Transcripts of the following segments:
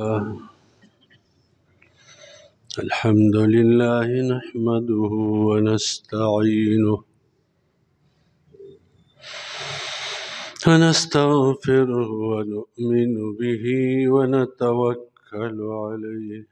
آه. الحمد لله نحمده ونستعينه ونستغفره ونؤمن به ونتوكل عليه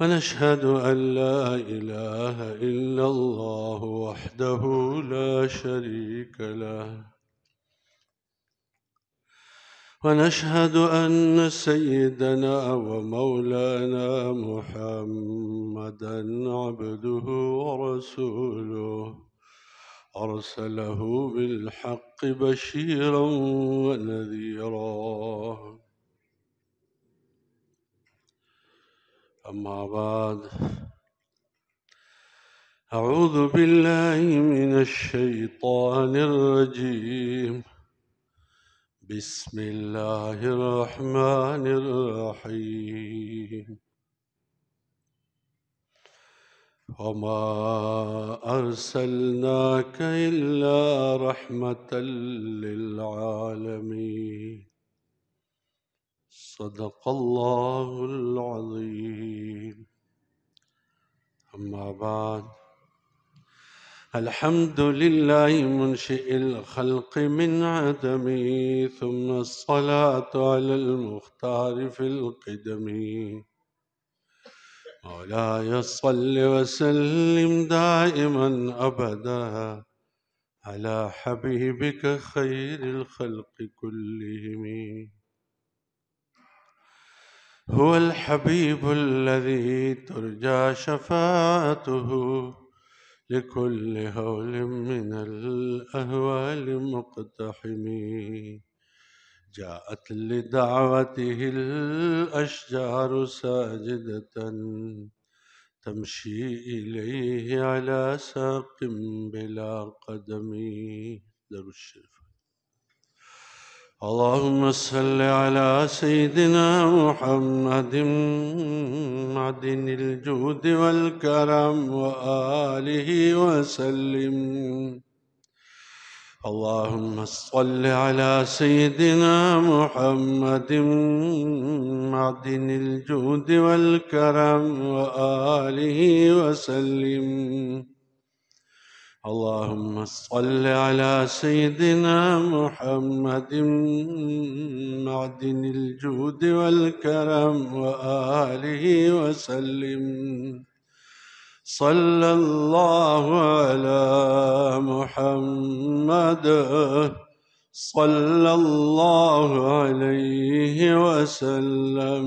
ونشهد أن لا إله إلا الله وحده لا شريك له ونشهد أن سيدنا ومولانا محمدا عبده ورسوله أرسله بالحق بشيرا ونذيرا أما بعد أعوذ بالله من الشيطان الرجيم بسم الله الرحمن الرحيم وما أرسلناك إلا رحمة للعالمين صدق الله العظيم أما بعد الحمد لله منشئ الخلق من عدم ثم الصلاة على المختار في القدم مولاي يصل وسلم دائما أبدا على حبيبك خير الخلق كلهم هو الحبيب الذي ترجى شفاعته لكل هول من الأهوال مقتحم جاءت لدعوته الأشجار ساجدة تمشي إليه على ساق بلا قدم درو الشرف اللهم صل على سيدنا محمد معدن الجود والكرم وآله وسلم اللهم صل على سيدنا محمد معدن الجود والكرم وآله وسلم اللهم صل على سيدنا محمد معدن الجود والكرم وآله وسلم صلى الله على محمد صلى الله عليه وسلم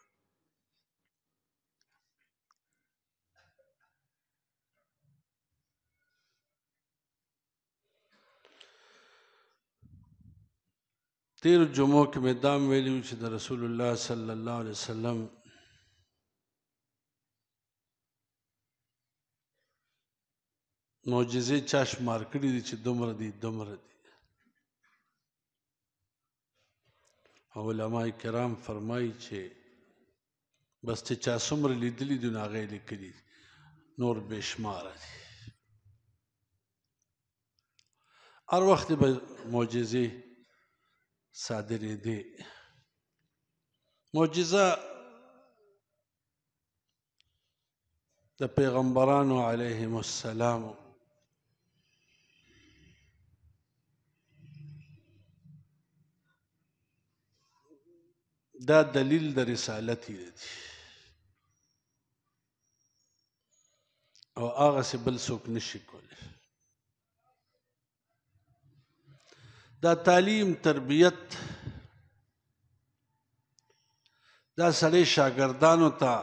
تیر جمعو کې مې دام ویلي چې د رسول الله صلی الله علیه وسلم معجزې چا شمار کړي دي چې دومره دي دومره دي علما کرام فرمایي چې بس چې چا څومره لیدلی دي نو هغه یې لیکلي نور بېشماره دي هر وخت به معجزې صادرېدې معجزه د پیغمبرانو علیهم السلام دا دلیل د رسالت دی او هغه بل څوک نشي کولی دا تعلیم تربیت دا سړی شاګردانو ته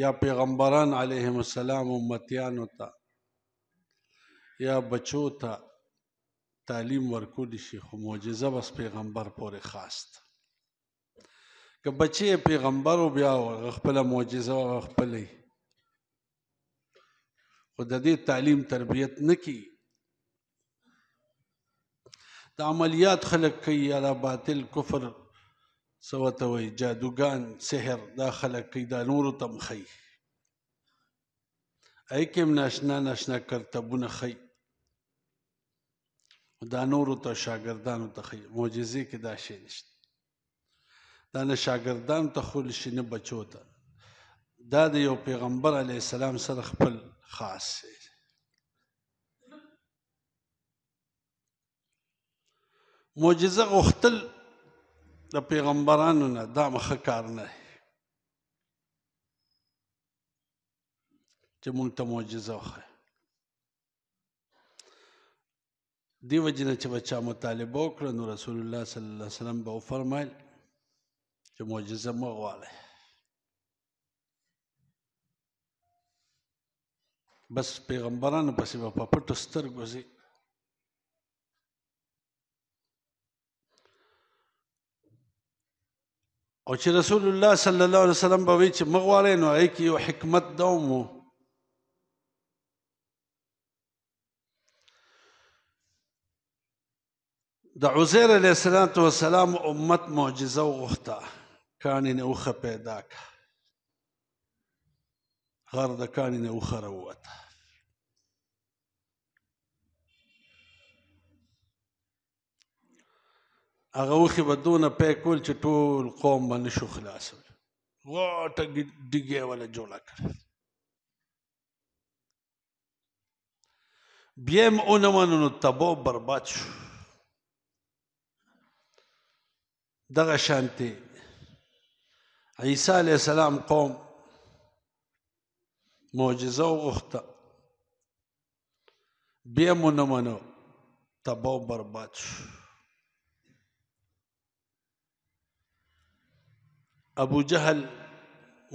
یا پیغمبران علیهم السلام امتیانو ته یا بچو ته تعلیم ورکولی شي خو معجزه بس پیغمبر پورې خاص ده که بچې پیغمبر بیا خپله معجزه خپلې خو د دې تعلیم تربیت نه کیږي د عملیات خلک کوي یا باطل کفر څه ورته وایي جادوګان سحر دا خلک کوي دا نورو ته هم ښیي هی کې هم ناشنا ناشنا کرتبونه ښیي دا نورو ته شاګردانو ته ښیي معجزې کې دا شی نشته دا نه شاګردانو ته خول شي نه بچو ته دا د یو پیغمبر علیه السلام سره خپل خاص دی معجزه غختل د پیغمبرانو نه دا مخه کار نه چې مونږ ته معجزه وخه دیو جنه چې بچا مطالبه وکړه نو رسول الله صلی الله علیه وسلم به فرمایل چې معجزه مو غواړي بس پیغمبرانو پسې په پټو سترګو ځي او چې رسول الله صلی الله علیه وسلم به وی چې مغواړې نو هغه کې یو حکمت دوم وو د عزیر علیه السلام امت معجزه وغوښته کانې نه اوښه پیدا کړه غر د کانې نه اوښه راووته هغه وخې به دونه پی کول چې ټول قوم به نه شو خلاصول غټه ډیګې وله جوړه کړه بیا یې ونه منو نو تبو برباد شو دغه شانتې عیسی علیه السلام قوم معجزه وغوښته بیا یې ونه منو تبو برباد شو ابو جهل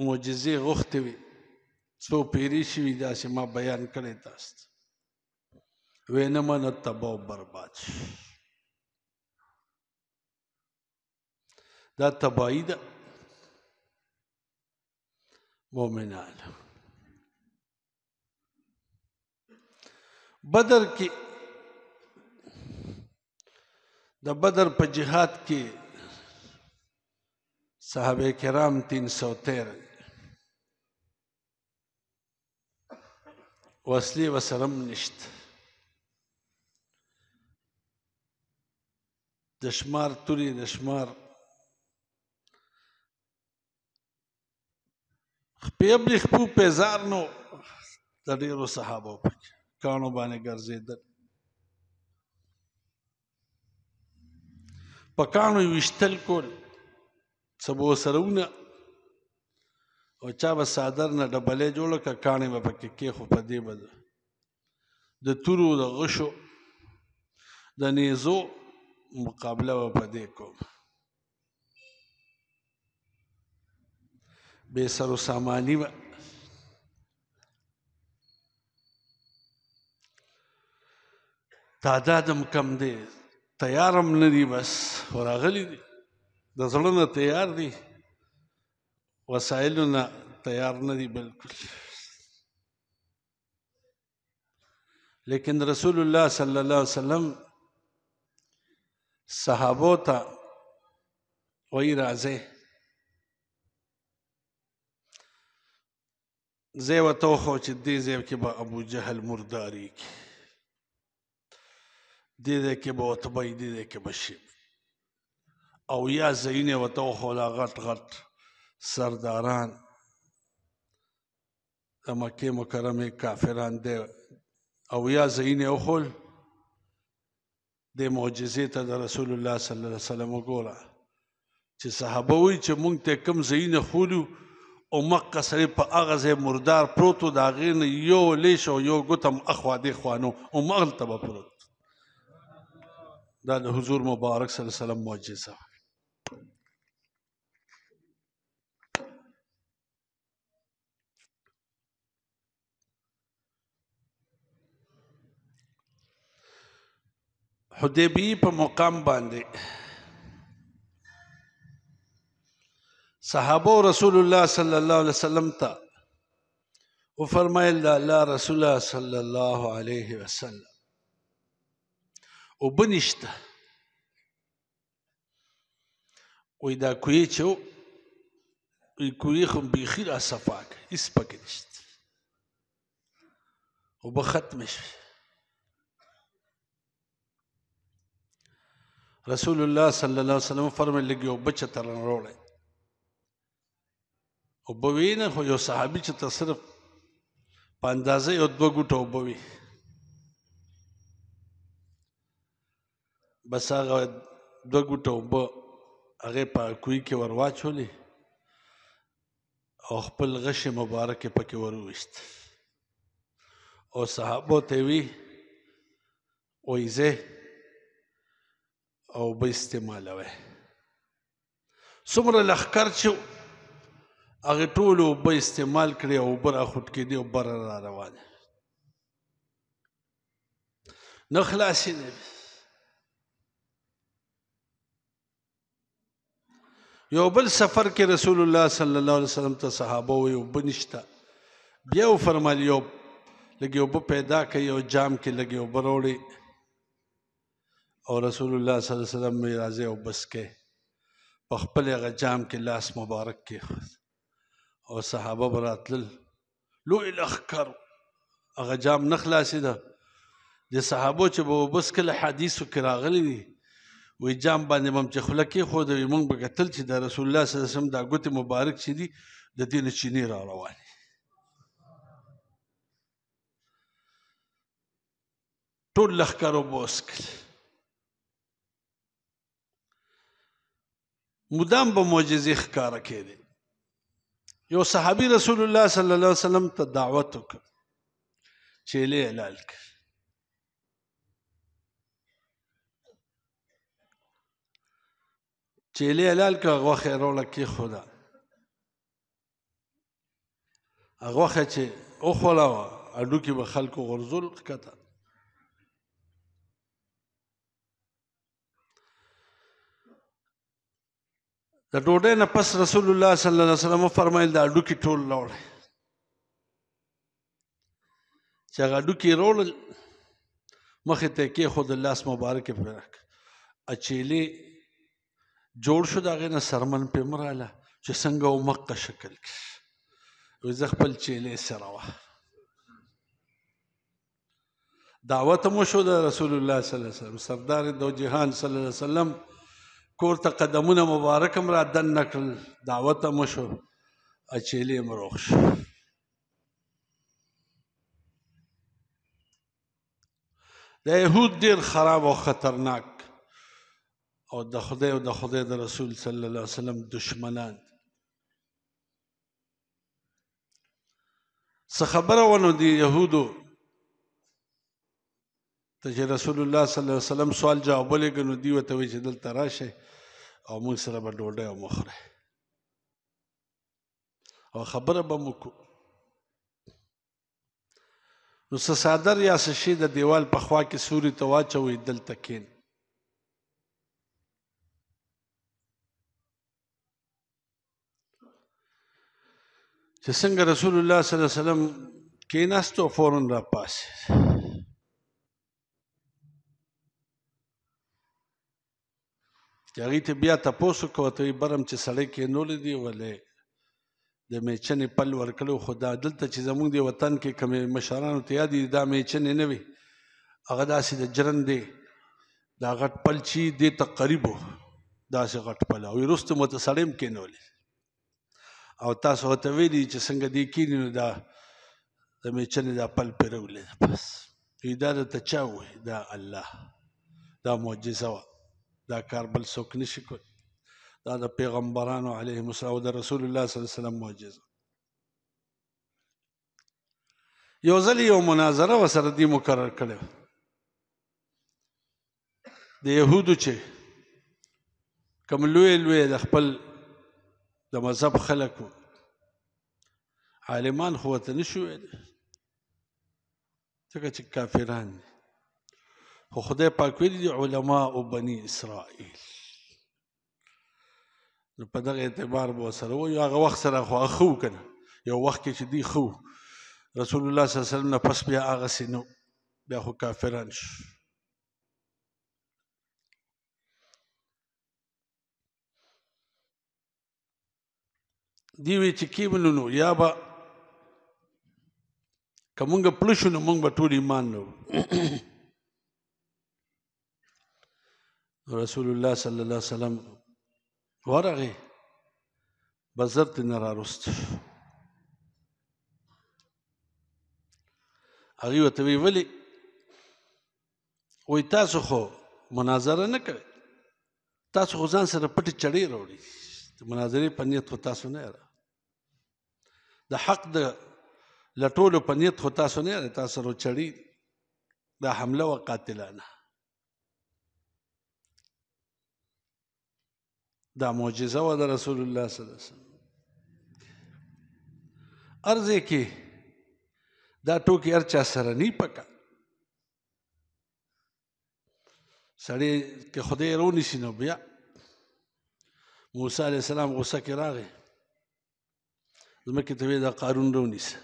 معجزه غوښتې وي څو پیری شوي داسې ما بیان کړی تاسو وې نه منه تباو برباد شي دا تباهي ده مؤمنان بدر کې د بدر په جهاد کې صحابه کرام تین سو تیر وسلی و سرم نشت دشمار توری دشمار خپې بلی خپو پیزار نو د ډیرو صحابو په کانو باندې ګرځېدل په کانو یې ویشتل کول څه به ورسره ونه او چا به سادر نه ډبلې جوړه کړه کاڼې به پکې کېښو په دې به د تورو د غشو د نیزو مقابله به په دې کوم بې سرو ساماني به تعداد هم کم دی تیار هم نه دي بس ورغلي دي د زړه نه تیار دي وسایلو نه تیار نه دي بالکل لیکن رسول الله صلی الله علیه وسلم صحابو ته وی راځي زه وته خو چې دې زیو کې به ابو جهل مرداری کې دې دې کې به وتبې دې دې کې به شي او یا زینه وتو خولا غټ غټ سرداران د مکه مکرمه کافران دی او یا زینه وخل د معجزې ته د رسول الله صلی الله علیه وسلم وګوره چې صحابه وی چې مونږ ته کم زینه خولو او مکه سره په هغه ځای مردار پروتو دا غیر یو لیش او یو ګوتم اخوا دی خوانو او مغل ته پروت دا د حضور مبارک صلی الله علیه وسلم معجزه حدیبی په مقام باندې صحابه رسول الله صلی الله علیه وسلم ته او فرمایل دا الله رسول الله صلی الله علیه وسلم او بنشته وې دا کوی چې کوی خو بيخي را صفاک هیڅ پکې نشته او به ختم شي رسول الله صلی الله علیه وسلم فرمایي لګي او بچ تر وروړي او بوینه خو یو صحابي چې تصرف په اندازې یو دوه ګټه وبوي بس هغه دوه ګټه وب هغه په کوی کې ورواچولې او خپل غش مبارک پکې ورويست او صحابه ته وی او یې او به استعمالوي څومره لخر چې هغه ټول به استعمال کړي او بره خټ کې دی او بره را روان نه خلاصې نه یو بل سفر کې رسول الله صلی الله علیه وسلم ته صحابه وي وبنشته بیا و فرمایل یو لګي وب پیدا کوي او جام کې لګي وب وروړي او رسول الله صلی الله علیه وسلم می راځي او بس کې په خپل غجام کې لاس مبارک کې او صحابه براتل لو الاخکر هغه جام نه خلاصې ده د صحابو چې به بس کله حدیثو کې راغلي دي وی جام باندې مم چې خوله کې خو د مونږ به کتل چې د رسول الله صلی الله علیه وسلم دا ګوت مبارک چې دي د دې نه چینی را روانه ټول لخر وبوسکل مدام به معجزې ښکارا کړي یو صحابي رسول الله صلی الله علیه وسلم ته دعوت وکړ چې له هلال چې له هلال کا غوخه روله کې خدا هغه چې او خلاوه اډو کې به خلکو غرزل کته د ډوډۍ نه پس رسول الله صلی الله علیه وسلم فرمایل دا ډوکی ټول لوړ چې هغه ډوکی رول مخې ته کې خود الله اس مبارک پر راک اچېلې جوړ شو داغه نه سرمن په مراله چې څنګه او مقه شکل کې وي زه خپل چېلې سره وا دعوت مو شو د رسول الله صلی الله علیه وسلم سردار دو جهان صلی الله علیه وسلم کور ته قدمونه مبارکم را دن نکړل دعوت هم شو اچیلې هم روغ شو د یهود ډېر خراب او خطرناک او د خدای او د خدای د رسول صلی الله علیه وسلم دشمنان څه خبره ونه دي یهودو ته چې رسول الله صلی الله علیه وسلم سوال جواب لګ نو دی وته چې دلته راشه او موږ سره به ډوډۍ او مخره او خبره به موږ نو څه صادر یا څه شی د دیوال په خوا کې سوري ته واچوي دلته کین چې څنګه رسول الله صلی الله علیه وسلم کیناستو فورن را پاسه چې هغې ته بیا تپوس وکړو ورته وایي برم چې سړی کېنولی دی ولې د میچنې پل ورکړی خو دا دلته چې زموږ د وطن کې کومې مشرانو ته یاد دا میچنې نه وي هغه داسې د جرن دی دا غټ پل چې دې ته قریب و داسې غټ پل او وروسته مو ته سړی هم کېنولی او تاسو ورته ویلي چې څنګه دې کینی نو دا د میچنې دا پل پرولې بس دا درته چا وایي دا الله دا معجزه وه دا کار بل څوک نشي کولی دا د پیغمبرانو علیهم السلام او د رسول الله صلی الله علیه وسلم معجزه یو ځل یو مناظره وسره دی مقرر کړو د يهودو چې کوم لوی لوی د خپل د مذهب خلکو عالمان خو ته نشو ځکه چې کافران دي خو خدای پاک ویلي دي علما او بني اسرائیل نو په دغه اعتبار به سره وایو هغه وخت سره خو اخو کنه یو وخت کې چې دی خو رسول الله صلی الله علیه وسلم نه پس بیا هغه سينو بیا خو کافران شو دی وی چې کیبل نو یا به کومه پلوشو نو مونږ به ټول ایمان نو رسول الله صلی الله علیه وسلم ورغی بزر تینا را رست هغې ورته وی ولې وایي تاسو خو مناظره نه کوئ تاسو خو ځان سره پټې چړې راوړي د مناظرې په نیت خو تاسو نه یاره د حق د لټولو په نیت خو تاسو نه یاره تاسو سره چړې دا حمله وه قاتلانه دا معجزه و د رسول الله صلی الله علیه وسلم ارزه کې دا ټوکی ارچا سره نه پکا سړی کې خدای رونی شنو بیا موسی علی السلام غوسه کې راغی زمکه ته دا قارون رونی سه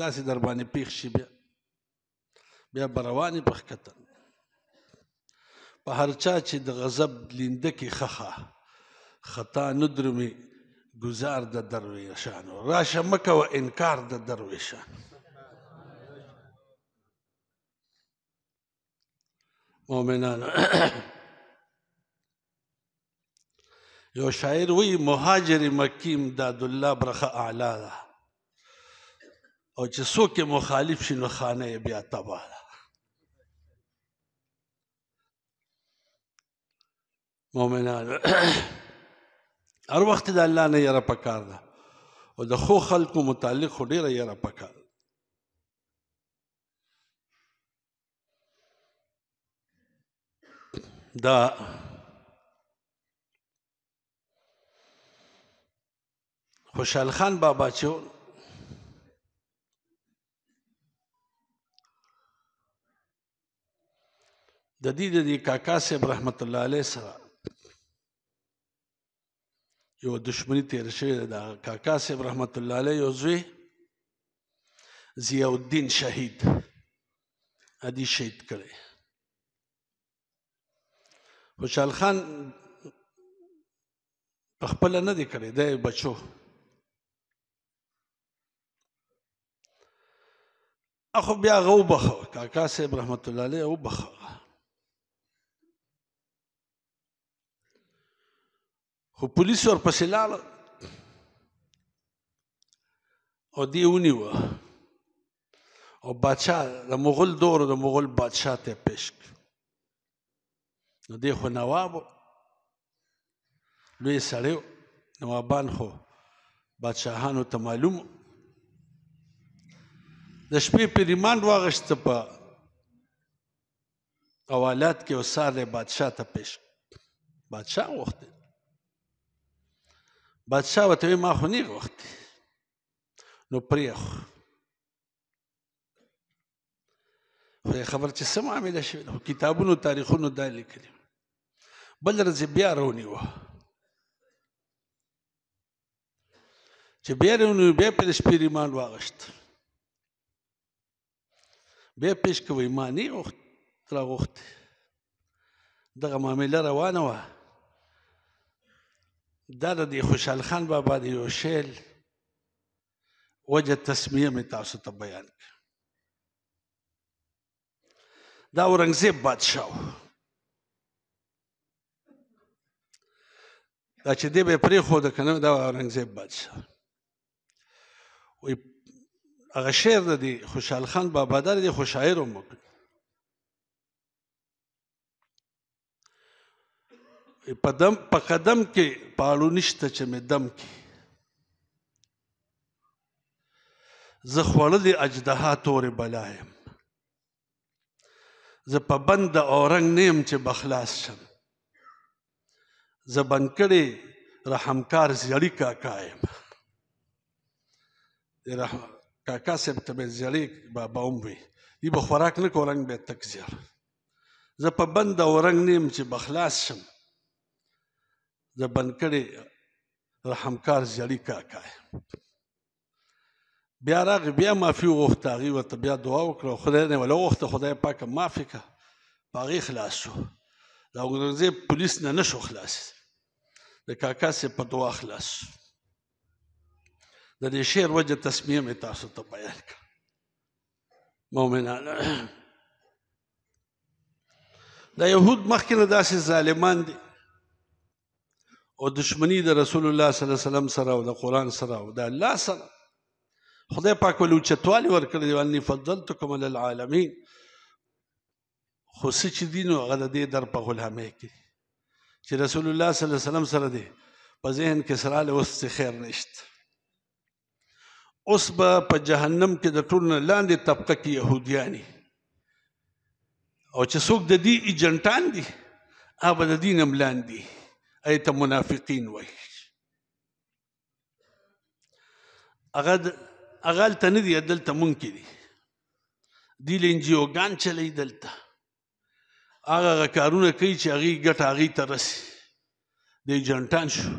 دا سي در باندې پیښ شي بیا بیا برواني پخ کتل په هر چا چې د غضب لنده کې خخه خطا ندرمي گزار د درویشانو راشه مکه و انکار د درویشانو مؤمنانو یو شاعر وی مهاجر مکیم داد الله برخه اعلی ده او چې څوک مخالف شي نو خانه بیا تباه ده مؤمنانو هر وخت د الله نه یره پکار ده او د خو خلکو متعلق خو ډیره یره پکار دا خوشحال خان بابا چې د دې د کاکا صاحب رحمت الله علیه سره یو دشمنی تیر شوی د کاکا صاحب رحمت الله علیه یو زوی ضیاء الدین شهید ادي شهید کړی خوشحال خان په خپله نه دی کړی دی بچو اخو بیا هغه وبخه کاکا صاحب رحمت الله علیه وبخه خو پولیس ورپسې لاړ او دی ونیوه او بادشاه د مغل دور د مغل بادشاه ته پیش نو دی خو نواب لوی سړی نوابان خو بادشاهانو ته معلوم د شپې په ریماند واغشته په اوالات کې او ساده بادشاه ته پیش بادشاه وخت بادشاہ وته ما خو نه وخت نو پریخ خو خبر چې سم عامله شوی نو کتابونو تاریخونو دا لیکلي بل ورځ بیا رونی و چې بیا رونی بیا پر شپې ایمان واغشت بیا پیش کوي ما نه وخت را وخت دغه معامله روانه وه دا د خوشحال خان بابا د یو شعر وجه تسمیه مې تاسو ته بیان دا اورنګزیب بادشاه دا چې دی به پرېښوده که نه دا اورنګزیب بادشاه وایي هغه شعر د خوشحال خان بابا دا د خوشاعر هم وکړي په دم په قدم کې پاړو نشته چې مې دم کې زه خوړلې اجدها تورې بلا یم زه په بند اورنګ نه یم چې بخلاص شم زه بند کړې رحمکار زیړي کاکا یم کاکا صاحب ته مې زیړي بابا هم وي دی به خوراک نه کورنګ به تک زیړ زه په بند اورنګ نه یم چې بخلاص شم د بنکړې همکار زیړی کاکا بیا راغی بیا معافي وغوښته هغې ورته بیا دعا وکړه خدای نه وله وغوښته خدای پاکه معافي کړه په هغې خلاص شو د اورنګزیب پولیس نه نه شو خلاص د کاکا سې په دعا خلاص شو د دې شعر وجه تصمیه مې تاسو ته بیان کړه مؤمنانه د یهود مخکې نه داسې ظالمان دي او دشمنی د رسول الله صلی الله علیه وسلم سره او د قران سره او د الله سره خدای پاک ولو چتوالي ورکړي دی ولني فضلتکم علی العالمین خو چې دین او غل دې در په غلامه کې چې رسول الله صلی الله علیه وسلم سره دی په ذهن کې سره له اوس خیر نشته اوس به په جهنم کې د ټول لاندې طبقه کې يهودياني او چې څوک د دې ایجنټان دي هغه د دینم لاندې دي ایت منافقین وای هغه هغه تل نه دی دلته مونږ دي دی لنجیو ګان چلی دلته هغه کارونه کوي چې هغه ګټه هغه ته رسي دی جنټان شو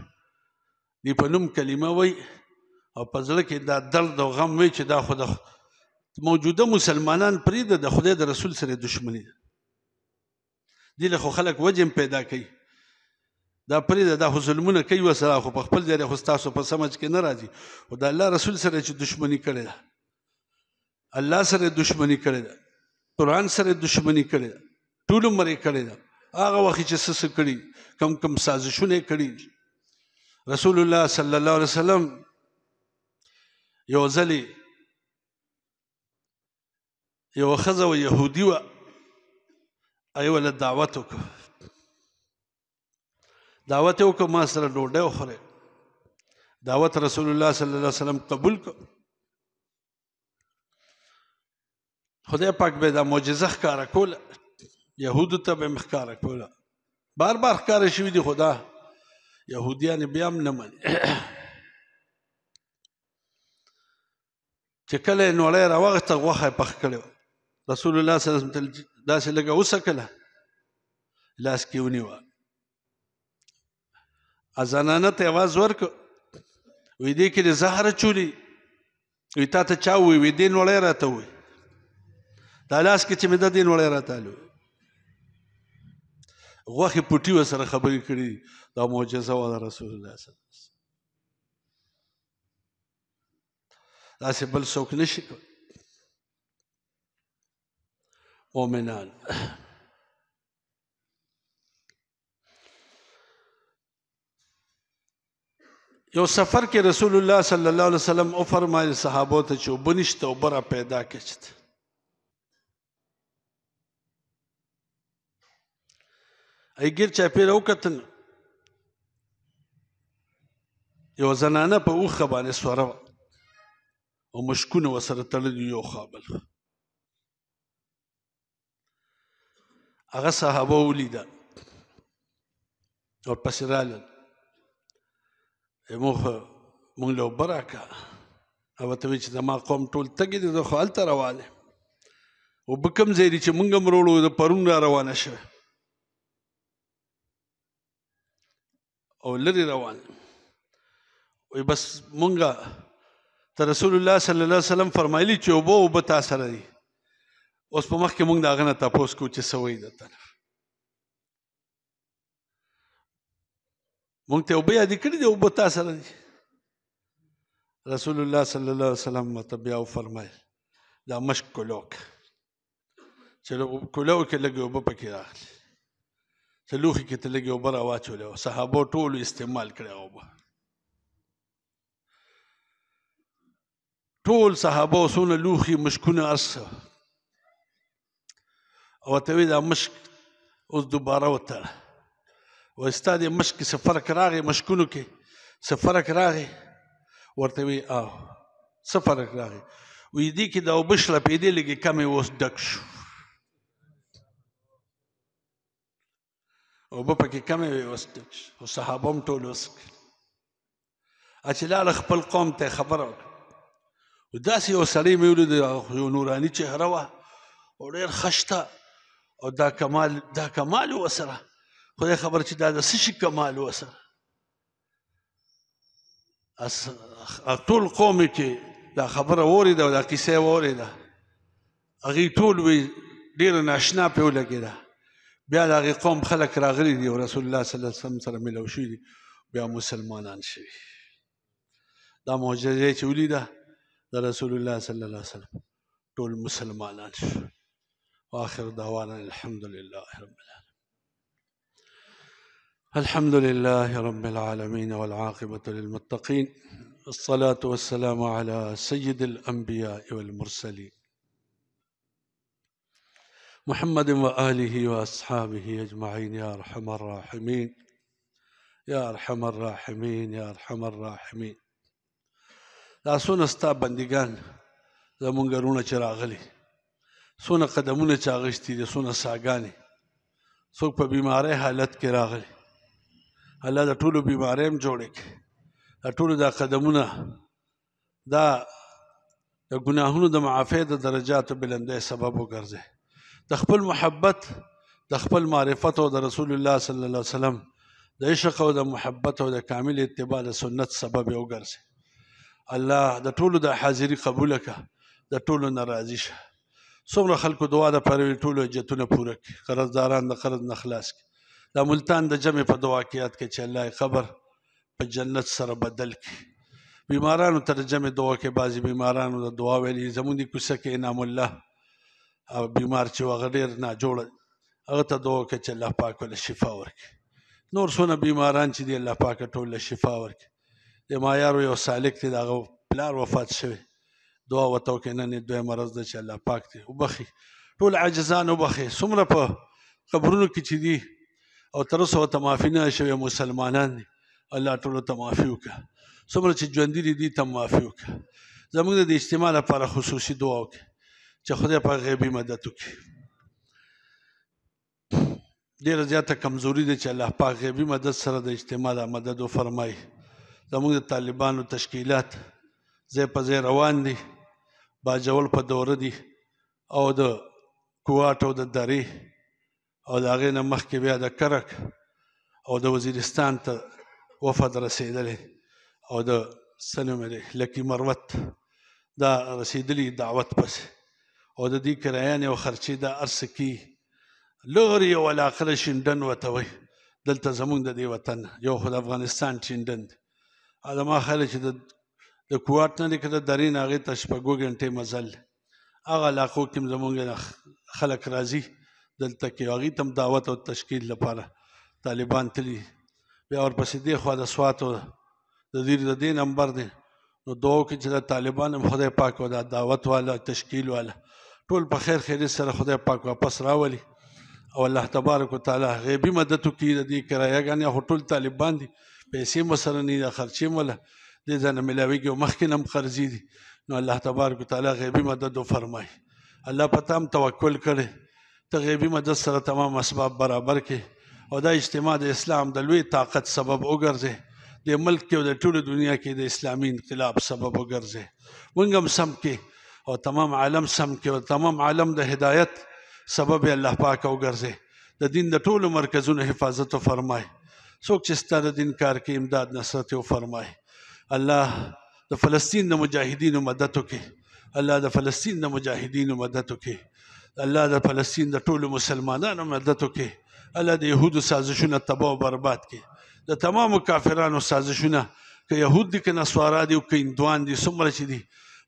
دی په نوم کلمه وای او په ځل کې دا درد او غم وای چې دا خود موجوده مسلمانان پرې د خدای د رسول سره دښمنی دي له خلک وجم پیدا کوي دا پرې دا خو ظلمونه کوي وسره خو په خپل ځای خو تاسو په سمج کې نه راځي او د الله رسول سره چې دشمنی کړې ده الله سره دشمنی کړې ده قرآن سره دشمنی کړې ده ټول عمر یې کړې ده هغه وخت چې سس کړي کم کم سازشونه کړي رسول الله صلی الله علیه وسلم یو ځلې یو ښځه وه یهودي وه هغې ولې دعوت وکړه دعوت یې وکړ ما سره ډوډۍ وخورئ دعوت رسول الله صلی الله علیه وسلم قبول کړ خدای پاک به دا معجزه ښکاره کوله یهودو ته به یې ښکاره کوله بار بار ښکاره شوي دي خدا یهودیان بیا هم نه مني چې کله یې نوړی راوغسته غوښه یې پخ کړې وه رسول الله صلی الله علیه وسلم داسې لږه وسکله لاس کې ونیوه ازنانه ته आवाज ورک وې دې کې زهره چولي وې تا ته چا وې دې نوړې راته وې دا لاس کې چې مې د دې نوړې راته لو غوخه پټي وسره خبرې کړې دا معجزه و رسول الله صلی الله علیه وسلم داسې بل څوک نشي مؤمنان یو سفر کې رسول الله صلی الله علیه وسلم او فرمایل صحابو ته چې وبنشته او بره پیدا کړت ایګر چا پیر او کتن یو زنانه په اوخه باندې سوره او مشکونه وسره تړلی یو خابل هغه صحابه ولیده او پسې راغلل موږ موږ له برکا او ته چې زما قوم ټول تګي دي خو الته روانه او بکم زیری چې موږ هم وروړو د پرون را روانه شوه او لري روان وي بس مونږه ته رسول الله صلی الله علیه وسلم فرمایلی چې وبو وب تاسو لري اوس په مخ کې مونږ دا غنه تاسو کو چې سوي ده مونږ ته وبیا دي کړی دی وب تاسو سره رسول الله صلی الله علیه وسلم متبیا او فرمایل دا مشک کلوک چې کلوک لګي وب پکې راغلی چې لوخي کې ته لګي وب را واچول او صحابه ټول استعمال کړی وب ټول صحابه وسونه لوخي مشکونه اس او ته دا مشک اوس دوباره وتره و استاد مشک سفرک راغې مشکونو کې سفرک راغې ورته وی او سفرک راغې وې دې کې د وبش لپیدې لګي کمې اوس ډک شو او په کې کمې وې اوس ډک شو او صحابه هم ټول وسک اچلال خپل قوم ته خبر و داسې یو سړی مې ولید یو نوراني چهره وه او ډېر خشته او دا کمال دا کمال وسره خدای خبر چې دا د سشي کمال وسره اس ټول قوم چې دا خبره وری دا د کیسه وری دا هغه ټول وی ډیر ناشنا په ولګیدا بیا دا هغه قوم خلک راغلي دي او رسول الله صلی الله علیه وسلم سره ملو شي دي بیا مسلمانان شي دا معجزه چې ولیدا د رسول الله صلی الله علیه وسلم ټول مسلمانان شي واخر دعوانا الحمد لله رب العالمين الحمد لله رب العالمين والعاقبة للمتقين الصلاة والسلام على سيد الأنبياء والمرسلين محمد وآله وأصحابه أجمعين يا أرحم الراحمين يا أرحم الراحمين يا أرحم الراحمين لا سونا بندگان زمونږ غرونه چې راغلي څونه قدمونه چې اغېستي دي څونه ساګانې څوک په بیمارۍ حالت کې راغلي الله د ټولو بیماری هم جوړې کړي د ټولو دا قدمونه دا د ګناهونو د معافی د درجاتو بلندۍ سبب وګرځي د خپل محبت د خپل معرفت او د رسول الله صلی الله علیه وسلم د عشق او د محبت او د کامل اتباع د سنت سبب وګرځي الله د ټولو د حاضری قبول کړه د ټولو ناراضي شه څومره خلکو دعا د پروي ټولو جتونه پوره کړي قرضداران د قرض نه خلاص کړي د ملتان د جمع په دعا کې یاد کې چې الله خبر په جنت سره بدل کړي بیمارانو ته د جمع دعا کې بعضې بیمارانو د دعا ویلي زمونږ د کوڅه کې انعام الله او بیمار چې هغه ډېر ناجوړه هغه ته دعا وکړه چې الله پاک له شفا ورکړي نور څونه بیماران چې دی الله پاک ټول له شفا ورکړي د مایارو یو سالک دی د هغه پلار وفات شوی دعا وته وکړه نن دوی مرض ده چې الله پاک دې وبخي ټول عاجزان وبخي څومره په قبرونو کې چې دي او تر اوسه ورته معافي نه شوی مسلمانان دي الله ټولو ته معافي وکړه څومره چې ژوندي دي دوی ته معافي وکړه زموږ د دې اجتماع لپاره خصوصي دعا وکړي چې خدای په غیبي مدد وکړي ډېره زیاته کمزوري ده چې الله پاک غیبي مدد سره د اجتماع دا مدد وفرمایي زموږ د طالبانو تشکیلات ځای په ځای روان دي باجول په دوره دي او د کوواټ او د درې او د هغې نه مخکې بیا د کرک او د وزیرستان ته وفد رسېدلی او د څه نومې لکي مروت دا رسېدلي دعوت پسې او د دې کرایانې او خرچې دا هر څه کیي لغري او علاقه له شینډن ورته وایي دلته زمونږ د دې وطن یو خو د افغانستان چینډن دی زما خیال چې د د کوارټ نه دی که د درې نه هغې ته شپږو ګنټې مزل هغه علاقو کې زمونږ خلک راځي دلته کې هغې ته دعوت او تشکیل لپاره طالبان تلي بیا ورپسې دې خوا د سواتو د دې د دې نمبر دی نو دعا وکړي چې دا طالبان هم خدای پاک او دا دعوت والا تشکیل والا ټول په خیر خیریت سره خدای پاک واپس راولي او الله تبارک وتعالى غیبی مدد کوي د دې کرایه غانې هټل طالبان دي پیسې مسره نه د خرچې مله د ځنه ملاویږي او مخکې نم خرځي دي نو الله تبارک وتعالى غیبی مدد وفرمای الله پتام توکل کړي ته غیبي مدد سره تمام اسباب برابر کړي او دا اجتماع د اسلام د لوی طاقت سبب وګرځي د ملک کې او د ټولو دنیا کې د اسلامي انقلاب سبب وګرځي موږ هم سم کې او تمام عالم سم کې او تمام عالم د هدایت سبب الله پاک وګرځي د دین د ټولو مرکزونو حفاظت فرمای څوک چې ستاره دین کار کې امداد نصرت او فرمای الله د فلسطین د مجاهدینو مدد وکړي الله د فلسطین د مجاهدینو مدد وکړي الله د فلسطین د ټولو مسلمانانو مدد وکړي الله د يهودو سازشونه تباہ او برباد کړي د تمامو کافرانو سازشونه که يهود دي که نسوارا دي او که هندوان دي څومره چې دي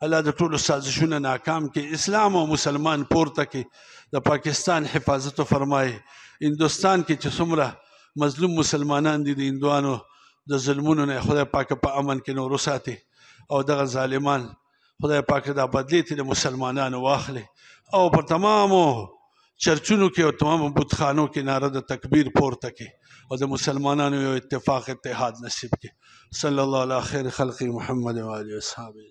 الله د ټولو سازشونه ناکام کړي اسلام او مسلمان پورته کړي د پاکستان حفاظت فرمایي هندوستان کې چې څومره مظلوم مسلمانان دي د هندوانو د ظلمونو نه خدای پاک په امن کې نور وساتي او دغه ظالمان خدای پاک دا بدلی ته د مسلمانانو واخلي او په تمامو چرچونو کې او تمامو بتخانو کې ناره د تکبیر پورته کې او د مسلمانانو یو اتفاق اتحاد نصیب کې صلی الله علی خیر خلق محمد و علی اصحابہ